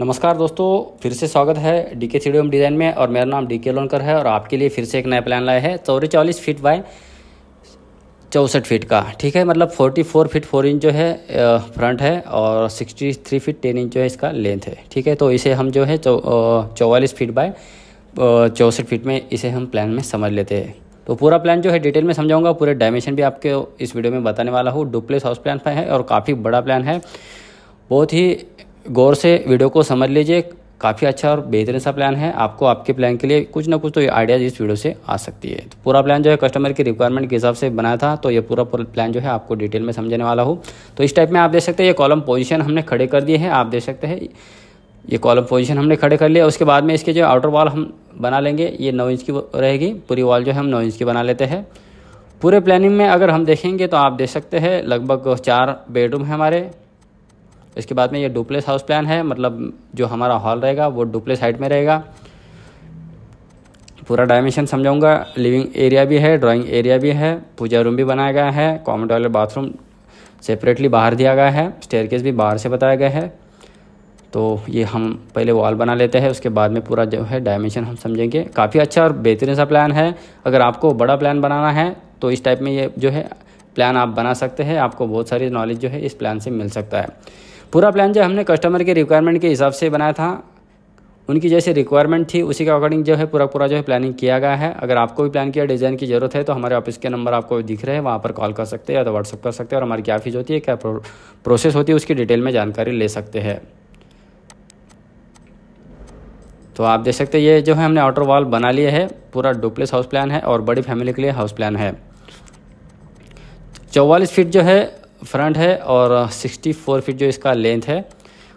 नमस्कार दोस्तों फिर से स्वागत है डी के सीडियम डिज़ाइन में और मेरा नाम डी के लोनकर है और आपके लिए फिर से एक नया प्लान लाया है चौरी चालीस फीट बाय चौंसठ फीट का ठीक है मतलब forty four feet four inch जो है फ्रंट है और sixty three feet ten inch जो है इसका लेंथ है ठीक है तो इसे हम जो है चौवालीस फीट बाय चौंसठ फीट में इसे हम प्लान में समझ लेते हैं तो पूरा प्लान जो है डिटेल में समझाऊंगा पूरे डायमेंशन भी आपके इस वीडियो में बताने वाला हूँ डुप्लेस हाउस प्लान है और काफ़ी बड़ा प्लान है बहुत ही गौर से वीडियो को समझ लीजिए काफ़ी अच्छा और बेहतरीन सा प्लान है आपको आपके प्लान के लिए कुछ ना कुछ तो ये आइडियाज़ इस वीडियो से आ सकती है तो पूरा प्लान जो है कस्टमर की रिक्वायरमेंट के हिसाब से बनाया था तो ये पूरा प्लान जो है आपको डिटेल में समझने वाला हो तो इस टाइप में आप देख सकते हैं ये कॉलम पोजिशन हमने खड़े कर दिए हैं आप देख सकते हैं ये कॉलम पोजिशन हमने खड़े कर लिया उसके बाद में इसके जो आउटर वॉल हम बना लेंगे ये नौ इंच की रहेगी पूरी वॉल जो है हम नौ इंच की बना लेते हैं पूरे प्लानिंग में अगर हम देखेंगे तो आप देख सकते हैं लगभग चार बेडरूम है हमारे इसके बाद में ये डुप्लेस हाउस प्लान है मतलब जो हमारा हॉल रहेगा वो डुप्लेस हाइट में रहेगा पूरा डायमेंशन समझाऊंगा लिविंग एरिया भी है ड्राइंग एरिया भी है पूजा रूम भी बनाया गया है कॉमन टॉयलेट बाथरूम सेपरेटली बाहर दिया गया है स्टेयरकेस भी बाहर से बताया गया है तो ये हम पहले वॉल बना लेते हैं उसके बाद में पूरा जो है डायमेंशन हम समझेंगे काफ़ी अच्छा और बेहतरीन सा प्लान है अगर आपको बड़ा प्लान बनाना है तो इस टाइप में ये जो है प्लान आप बना सकते हैं आपको बहुत सारी नॉलेज जो है इस प्लान से मिल सकता है पूरा प्लान जो हमने कस्टमर के रिक्वायरमेंट के हिसाब से बनाया था उनकी जैसे रिक्वायरमेंट थी उसी के अकॉर्डिंग जो है पूरा पूरा जो है प्लानिंग किया गया है अगर आपको भी प्लान किया डिज़ाइन की ज़रूरत है तो हमारे ऑफिस के नंबर आपको दिख रहे हैं वहाँ पर कॉल कर सकते हैं या तो व्हाट्सअप कर सकते हैं और हमारी क्या फीस होती है क्या प्रोसेस होती है उसकी डिटेल में जानकारी ले सकते हैं तो आप देख सकते हैं ये जो है हमने आउटर वॉल बना लिए है पूरा डुप्लेस हाउस प्लान है और बड़ी फैमिली के लिए हाउस प्लान है चौवालीस फीट जो है फ्रंट है और 64 फीट जो इसका लेंथ है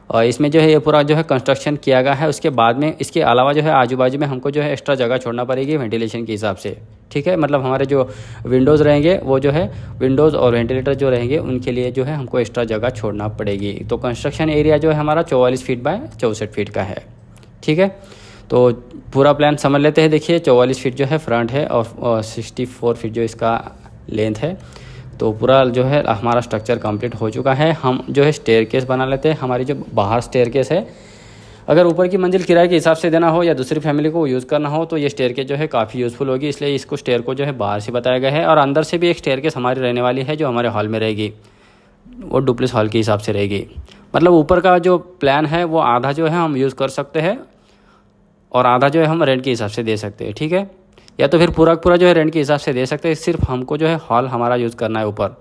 और इसमें जो है ये पूरा जो है कंस्ट्रक्शन किया गया है उसके बाद में इसके अलावा जो है आजू बाजू में हमको जो है एक्स्ट्रा जगह छोड़ना पड़ेगी वेंटिलेशन के हिसाब से ठीक है मतलब हमारे जो विंडोज़ रहेंगे वो जो है विंडोज़ और वेंटिलेटर जो रहेंगे उनके लिए जो है हमको एक्स्ट्रा जगह छोड़ना पड़ेगी तो कंस्ट्रक्शन एरिया जो है हमारा चौवालीस फीट बाय चौंसठ फीट का है ठीक है तो पूरा प्लान समझ लेते हैं देखिए चौवालीस फीट जो है फ्रंट है और सिक्सटी फोर फीट जो इसका लेंथ है तो पूरा जो है हमारा स्ट्रक्चर कंप्लीट हो चुका है हम जो है स्टेयर केस बना लेते हैं हमारी जो बाहर स्टेयर केस है अगर ऊपर की मंजिल किराए के हिसाब से देना हो या दूसरी फैमिली को यूज़ करना हो तो ये स्टेयर केस जो है काफ़ी यूज़फुल होगी इसलिए इसको स्टेयर को जो है बाहर से बताया गया है और अंदर से भी एक स्टेयर केस हमारी रहने वाली है जो हमारे हॉल में रहेगी वो डुप्लिस हॉल के हिसाब से रहेगी मतलब ऊपर का जो प्लान है वो आधा जो है हम यूज़ कर सकते हैं और आधा जो है हम रेंट के हिसाब से दे सकते हैं ठीक है या तो फिर पूरा पूरा जो है रेंट के हिसाब से दे सकते हैं सिर्फ हमको जो है हॉल हमारा यूज़ करना है ऊपर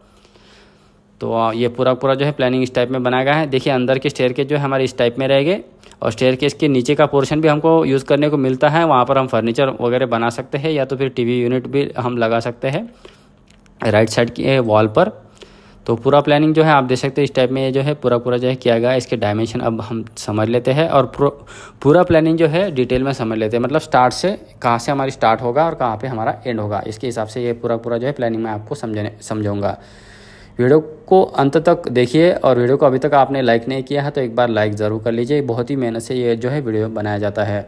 तो ये पूरा पूरा जो है प्लानिंग इस टाइप में बनाया गया है देखिए अंदर के स्टेयर के जो है हमारे इस टाइप में रहेंगे और स्टेयर केस के नीचे का पोर्शन भी हमको यूज़ करने को मिलता है वहाँ पर हम फर्नीचर वगैरह बना सकते हैं या तो फिर टीवी यूनिट भी हम लगा सकते हैं राइट साइड के वॉल पर तो पूरा प्लानिंग जो है आप देख सकते हैं इस टाइप में ये जो है पूरा पूरा जो है किया गया इसके डायमेंशन अब हम समझ लेते हैं और पूरा प्लानिंग जो है डिटेल में समझ लेते हैं मतलब स्टार्ट से कहाँ से हमारी स्टार्ट होगा और कहाँ पर हमारा एंड होगा इसके हिसाब से ये पूरा पूरा जो है प्लानिंग में आपको समझने समझूंगा वीडियो को अंत तक देखिए और वीडियो को अभी तक आपने लाइक नहीं किया है तो एक बार लाइक ज़रूर कर लीजिए बहुत ही मेहनत से ये जो है वीडियो बनाया जाता है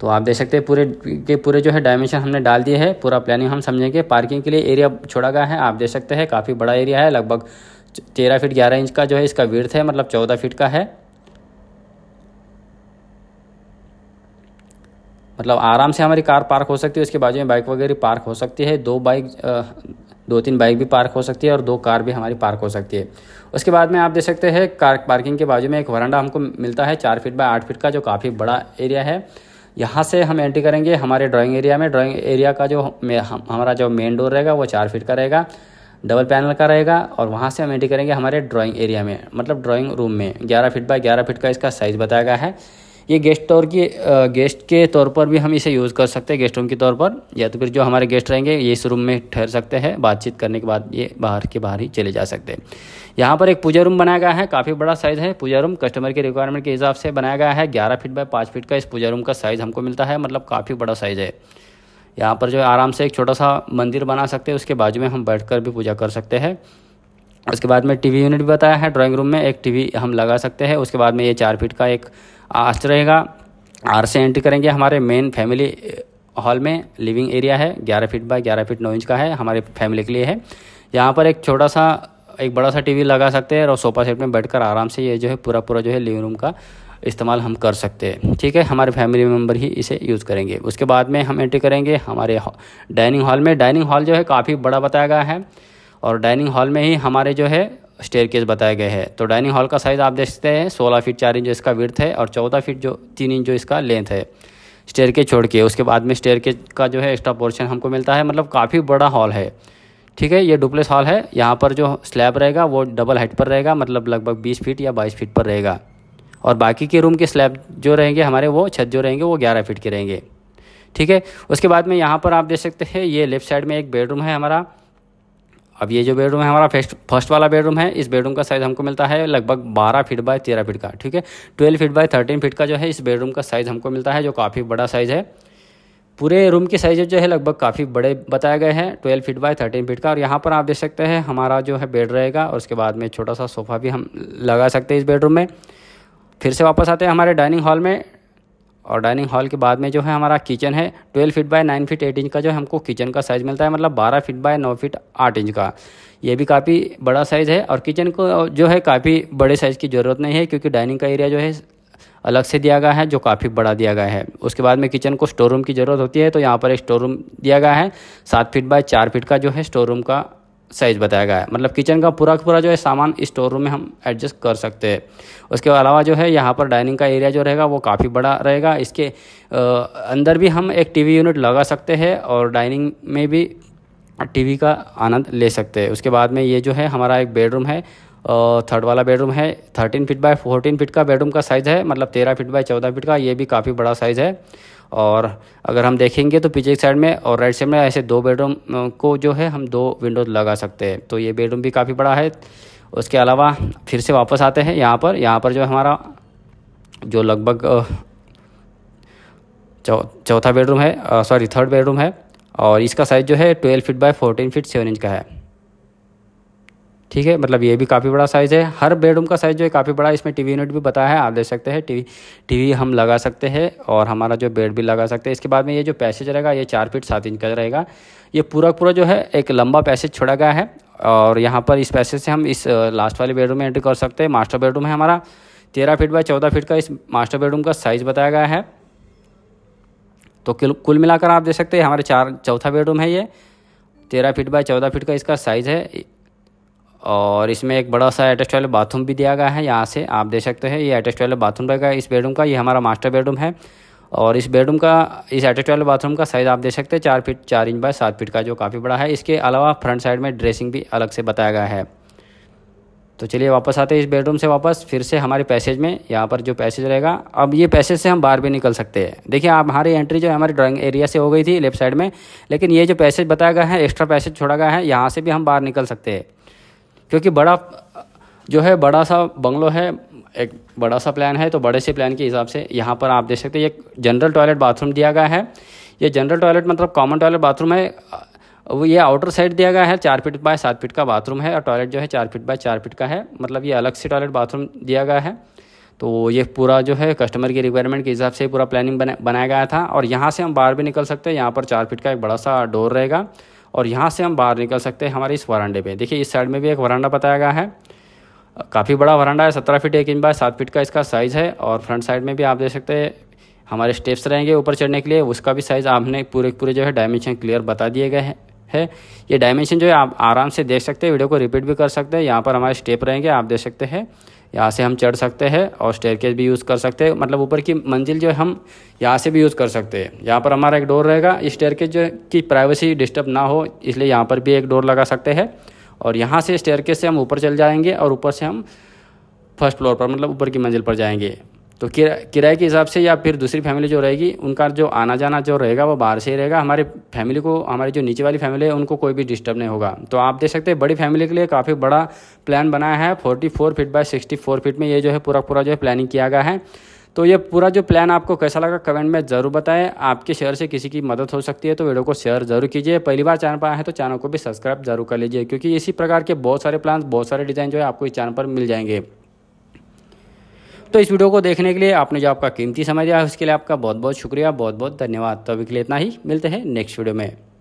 तो आप देख सकते हैं पूरे के पूरे जो है डायमेंशन हमने डाल दिए है पूरा प्लानिंग हम समझेंगे पार्किंग के लिए एरिया छोड़ा गया है आप देख सकते हैं काफ़ी बड़ा एरिया है लगभग तेरह फीट ग्यारह इंच का जो है इसका विर्थ है मतलब चौदह फीट का है मतलब आराम से हमारी कार पार्क हो सकती है उसके बाजू में बाइक वगैरह पार्क हो सकती है दो बाइक दो तीन बाइक भी पार्क हो सकती है और दो कार भी हमारी पार्क हो सकती है उसके बाद में आप देख सकते हैं कार पार्किंग के बाजू में एक वरंडा हमको मिलता है चार फीट बाय आठ फीट का जो काफ़ी बड़ा एरिया है यहाँ से हम एंट्री करेंगे हमारे ड्राइंग एरिया में ड्राइंग एरिया का जो हम, हमारा जो मेन डोर रहेगा वो चार फीट का रहेगा डबल पैनल का रहेगा और वहाँ से हम एंट्री करेंगे हमारे ड्राइंग एरिया में मतलब ड्राइंग रूम में ग्यारह फीट बाय ग्यारह फीट का इसका साइज़ बताया गया है ये गेस्ट तौर की गेस्ट के तौर पर भी हम इसे यूज़ कर सकते हैं गेस्ट रूम के तौर पर या तो फिर जो हमारे गेस्ट रहेंगे ये इस रूम में ठहर सकते हैं बातचीत करने के बाद ये बाहर के बाहर ही चले जा सकते हैं यहाँ पर एक पूजा रूम बनाया गया है काफ़ी बड़ा साइज़ है पूजा रूम कस्टमर की रिक्वायरमेंट के हिसाब से बनाया गया है ग्यारह फीट बाय पाँच फीट का इस पूजा रूम का साइज़ हमको मिलता है मतलब काफ़ी बड़ा साइज़ है यहाँ पर जो है आराम से एक छोटा सा मंदिर बना सकते हैं उसके बाजू में हम बैठ भी पूजा कर सकते हैं उसके बाद में टीवी यूनिट भी बताया है ड्राइंग रूम में एक टीवी हम लगा सकते हैं उसके बाद में ये चार फीट का एक आस्ट रहेगा आर से एंट्री करेंगे हमारे मेन फैमिली हॉल में लिविंग एरिया है ग्यारह फीट बाय ग्यारह फीट नौ इंच का है हमारे फैमिली के लिए है यहाँ पर एक छोटा सा एक बड़ा सा टीवी लगा सकते हैं और सोफा सेट में बैठकर आराम से ये जो है पूरा पूरा जो है लिविंग रूम का इस्तेमाल हम कर सकते हैं ठीक है हमारे फैमिली मेम्बर ही इसे यूज़ करेंगे उसके बाद में हम एंट्री करेंगे हमारे डाइनिंग हॉल में डाइनिंग हॉल जो है काफ़ी बड़ा बताया गया है और डाइनिंग हॉल में ही हमारे जो है स्टेयर केस बताया गया है तो डाइनिंग हॉल का साइज़ आप देख सकते हैं सोलह फीट चार इंच इसका विर्थ है और चौदह फीट जो तीन इंच जो इसका लेंथ है स्टेयर के छोड़ के उसके बाद में स्टेयर के का जो है एक्स्ट्रा पोर्शन हमको मिलता है मतलब काफ़ी बड़ा हॉल है ठीक है ये डुप्लेस हॉल है यहाँ पर जो स्लैब रहेगा वो डबल हाइट पर रहेगा मतलब लगभग बीस फीट या बाईस फीट पर रहेगा और बाकी के रूम के स्लैब जो रहेंगे हमारे वो छत जो रहेंगे वो ग्यारह फीट के रहेंगे ठीक है उसके बाद में यहाँ पर आप देख सकते हैं ये लेफ्ट साइड में एक बेडरूम है हमारा अब ये जो बेडरूम है हमारा फर्स्ट फर्स्ट वाला बेडरूम है इस बेडरूम का साइज़ हमको मिलता है लगभग 12 फीट बाय 13 फीट का ठीक है 12 फीट बाय 13 फीट का जो है इस बेडरूम का साइज़ हमको मिलता है जो काफ़ी बड़ा साइज़ है पूरे रूम की साइज जो है लगभग काफ़ी बड़े बताए गए हैं twelve feet by thirteen feet का और यहाँ पर आप देख सकते हैं हमारा जो है बेड रहेगा और उसके बाद में छोटा सा सोफ़ा भी हम लगा सकते हैं इस बेडरूम में फिर से वापस आते हैं हमारे डाइनिंग हॉल में और डाइनिंग हॉल के बाद में जो है हमारा किचन है twelve feet by nine feet eight inch का जो हमको किचन का साइज़ मिलता है मतलब बारह फीट बाय नौ फीट आठ इंच का ये भी काफ़ी बड़ा साइज़ है और किचन को जो है काफ़ी बड़े साइज़ की ज़रूरत नहीं है क्योंकि डाइनिंग का एरिया जो है अलग से दिया गया है जो काफ़ी बड़ा दिया गया है उसके बाद में किचन को स्टोर रूम की ज़रूरत होती है तो यहाँ पर एक स्टोर रूम दिया गया है सात फीट बाय चार फीट का जो है स्टोर रूम का साइज़ बताया गया है मतलब किचन का पूरा पूरा जो है सामान स्टोर रूम में हम एडजस्ट कर सकते हैं उसके अलावा जो है यहाँ पर डाइनिंग का एरिया जो रहेगा वो काफ़ी बड़ा रहेगा इसके अंदर भी हम एक टीवी यूनिट लगा सकते हैं और डाइनिंग में भी टीवी का आनंद ले सकते हैं उसके बाद में ये जो है हमारा एक बेडरूम है थर्ड वाला बेडरूम है thirteen feet by fourteen feet का बेडरूम का साइज़ है मतलब तेरह फिट बाय चौदह फिट का ये भी काफ़ी बड़ा साइज़ है और अगर हम देखेंगे तो पीछे की साइड में और राइट साइड में ऐसे दो बेडरूम को जो है हम दो विंडोज लगा सकते हैं तो ये बेडरूम भी काफ़ी बड़ा है उसके अलावा फिर से वापस आते हैं यहाँ पर यहाँ पर जो हमारा जो लगभग चौथा बेडरूम है सॉरी थर्ड बेडरूम है और इसका साइज़ जो है twelve feet by fourteen feet seven inch का है ठीक है मतलब ये भी काफ़ी बड़ा साइज़ है हर बेडरूम का साइज़ जो है काफ़ी बड़ा है इसमें टीवी यूनिट भी बताया है आप देख सकते हैं टीवी टीवी हम लगा सकते हैं और हमारा जो बेड भी लगा सकते हैं इसके बाद में ये जो पैसेज रहेगा ये चार फीट सात इंच का रहेगा ये पूरा पूरा जो है एक लंबा पैसेज छोड़ा गया है और यहाँ पर इस पैसेज से हम इस लास्ट वाले बेडरूम में एंट्री कर सकते हैं मास्टर बेडरूम है हमारा तेरह फीट बाय चौदह फीट का इस मास्टर बेडरूम का साइज़ बताया गया है तो कुल मिलाकर आप देख सकते हैं हमारे चार चौथा बेडरूम है ये तेरह फीट बाय चौदह फीट का इसका साइज़ है और इसमें एक बड़ा सा अटैच वाले बाथरूम भी दिया गया है यहाँ से आप देख सकते हैं ये अटैच वाले बाथरूम रहेगा इस बेडरूम का ये हमारा मास्टर बेडरूम है और इस बेडरूम का इस अटैच वाले बाथरूम का साइज़ आप देख सकते हैं चार फीट चार इंच बाय सात फीट का जो काफ़ी बड़ा है इसके अलावा फ्रंट साइड में ड्रेसिंग भी अलग से बताया गया है तो चलिए वापस आते हैं इस बेडरूम से वापस फिर से हमारे पैसेज में यहाँ पर जो पैसेज रहेगा अब ये पैसेज से हम बाहर भी निकल सकते हैं देखिए आप हमारी एंट्री जो है हमारे ड्राइंग एरिया से हो गई थी लेफ्ट साइड में लेकिन ये जो पैसेज बताया गया है एक्स्ट्रा पैसेज छोड़ा गया है यहाँ से भी हम बाहर निकल सकते हैं क्योंकि बड़ा जो है बड़ा सा बंगलो है एक बड़ा सा प्लान है तो बड़े से प्लान के हिसाब से यहाँ पर आप देख सकते हैं ये जनरल टॉयलेट बाथरूम दिया गया है ये जनरल टॉयलेट मतलब कॉमन टॉयलेट बाथरूम है वो ये आउटर साइड दिया गया है चार फीट बाय सात फीट का बाथरूम है और टॉयलेट जो है चार फीट बाय चार फीट का है मतलब ये अलग से टॉयलेट बाथरूम दिया गया है तो ये पूरा जो है कस्टमर की रिक्वायरमेंट के हिसाब से पूरा प्लानिंग बना बनाया गया था और यहाँ से हम बाहर भी निकल सकते हैं यहाँ पर चार फीट का एक बड़ा सा डोर रहेगा और यहाँ से हम बाहर निकल सकते हैं हमारे इस वरांडे पे देखिए इस साइड में भी एक वरांडा बताया गया है काफ़ी बड़ा वरांडा है सत्रह फीट एक इंच बाय सात फीट का इसका साइज़ है और फ्रंट साइड में भी आप देख सकते हैं हमारे स्टेप्स रहेंगे ऊपर चढ़ने के लिए उसका भी साइज़ आपने पूरे पूरे जो है डायमेंशन क्लियर बता दिए गए हैं है ये डायमेंशन जो है आप आराम से देख सकते हैं वीडियो को रिपीट भी कर सकते हैं यहाँ पर हमारे स्टेप रहेंगे आप देख सकते हैं यहाँ से हम चढ़ सकते हैं और स्टेयर भी यूज़ कर सकते हैं मतलब ऊपर की मंजिल जो है हम यहाँ से भी यूज़ कर सकते हैं यहाँ पर हमारा एक डोर रहेगा इस स्टेयर जो की प्राइवेसी डिस्टर्ब ना हो इसलिए यहाँ पर भी एक डोर लगा सकते हैं और यहाँ से स्टेयर से हम ऊपर चल जाएंगे और ऊपर से हम फर्स्ट फ्लोर पर मतलब ऊपर की मंजिल पर जाएंगे तो किराए के हिसाब से या फिर दूसरी फैमिली जो रहेगी उनका जो आना जाना जो रहेगा वो बाहर से ही रहेगा हमारे फैमिली को हमारी जो नीचे वाली फैमिली है उनको कोई भी डिस्टर्ब नहीं होगा तो आप देख सकते हैं बड़ी फैमिली के लिए काफ़ी बड़ा प्लान बनाया है 44 फीट बाय फोर फीट में ये जो है पूरा पूरा जो है प्लानिंग किया गया है तो ये पूरा जो प्लान आपको कैसा लगा कमेंट में ज़रूर बताएं आपके शेयर से किसी की मदद हो सकती है तो वीडियो को शेयर जरूर कीजिए पहली बार चैनल पर आए हैं तो चैनल को भी सब्सक्राइब जरूर कर लीजिए क्योंकि इसी प्रकार के बहुत सारे प्लान बहुत सारे डिज़ाइन जो है आपको इस चैनल पर मिल जाएंगे दोस्तों इस वीडियो को देखने के लिए आपने जो आपका कीमती समय दिया है उसके लिए आपका बहुत बहुत शुक्रिया बहुत बहुत धन्यवाद तो अभी के लिए इतना ही मिलते हैं नेक्स्ट वीडियो में